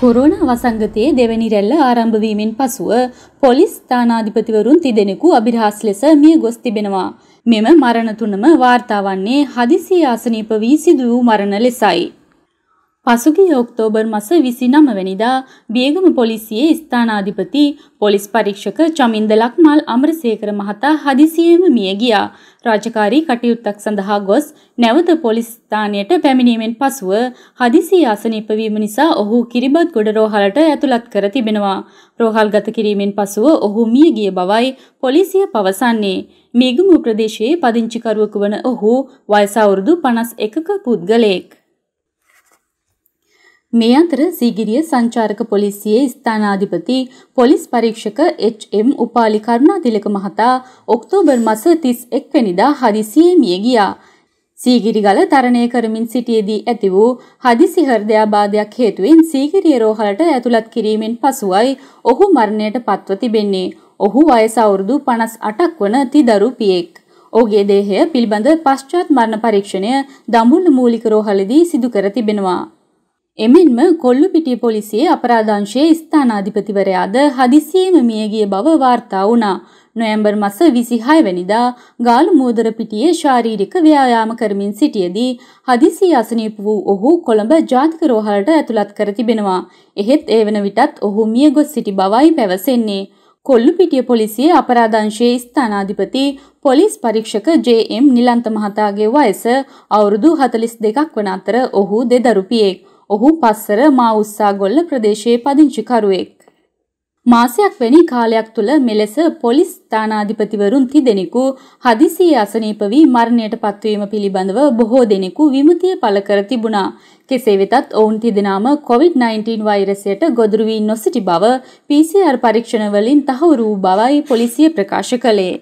Corona වසංගතයේ දෙවැනි රැල්ල ආරම්භ වීමෙන් පසුව පොලිස් ස්ථානාධිපතිවරුන් තිදෙනෙකු අභිරහස් ලෙස මිය ගොස් තිබෙනවා. මෙම මරණ තුනම වාර්තා වන්නේ හදිසි ආසනීප වී සිදු වූ මරණ ලෙසයි. පසුගිය ඔක්තෝබර් මස 29 වැනිදා බියගම පොලිසියේ ස්ථානාධිපති පොලිස් පරීක්ෂක චමින්ද ලක්මාල් අමරසේකර මහතා හදිසියෙම මිය ගියා. රාජකාරී කටයුත්තක් සඳහා ගොස් නැවත පොලිස් ස්ථානයට පැමිණීමෙන් පසුව හදිසි අසනීප වීම නිසා ඔහු කිරිබත් ගොඩ රෝහලට ඇතුළත් කර තිබෙනවා. රෝහල්ගත කිරීමෙන් පසුව ඔහු මිය ගිය බවයි පොලිසිය පවසන්නේ. මේගමු ප්‍රදේශයේ පදිංචිකරුවෙකු වන ඔහු වයස අවුරුදු 51ක පුද්ගලයෙක්. මේ අතර සීගිරිය සංචාරක පොලිසියේ ස්ථානාධිපති පොලිස් පරීක්ෂක එච්.එම්. උපාලි කරුණාතිලක මහතා ඔක්තෝබර් මස 31 වෙනිදා හදිසියේ මිය ගියා. සීගිරිගල තරණය කරමින් සිටියේදී ඇති වූ හදිසි හෘදයාබාධයක් හේතුවෙන් සීගිරිය රෝහලට ඇතුළත් කිරීමෙන් පසුවයි ඔහු මරණයට පත්ව තිබෙන්නේ. ඔහු වයස අවුරුදු 58ක් වන තිදරු පියෙක්. ඔහුගේ දේහය පිළිබඳ පශ්චාත් මරණ පරීක්ෂණය දඹුල්ල මූලික රෝහලේදී සිදු කර තිබෙනවා. එමෙන්ම කොල්ලුපිටිය පොලිසියේ අපරාධංශයේ ස්ථානාධිපතිවරයාද හදිසියේම මියගිය බව වාර්තා වුණා. නොවැම්බර් මස 26 වැනිදා ගාලු මෝදර පිටියේ ශාරීරික ව්‍යායාම කරමින් සිටියේදී හදිසි අසනීප වූ ඔහු කොළඹ ජාතික රෝහලට ඇතුළත් කර තිබෙනවා. එහෙත් ඒ වන විටත් ඔහු මිය ගොස් සිටි බවයි පැවසෙන්නේ. කොල්ලුපිටිය පොලිසිය අපරාධංශයේ ස්ථානාධිපති පොලිස් පරීක්ෂක ජේ.එම්. නිලන්ත මහතාගේ වයස අවුරුදු 42ක් වන අතර ඔහු දෙදරුපියෙක්. ඔහු පස්සර මා උස්සාගොල්ල ප්‍රදේශයේ පදිංචිකරුවෙක්. මාසයක් වැනි කාලයක් තුළ මෙලෙස පොලිස් ස්ථානාධිපතිවරුන් තිදෙනෙකු හදිසියේ අසනීප වී මරණයට පත්වීම පිළිබඳව බොහෝ දෙනෙකු විමතිය පළ කර තිබුණා. කෙසේ වෙතත් ඔවුන් තිදෙනාම COVID-19 වෛරසයට ගොදුරු වී නොසිටි බව PCR පරීක්ෂණවලින් තහවුරු වූ බවයි පොලිසිය ප්‍රකාශ කළේ.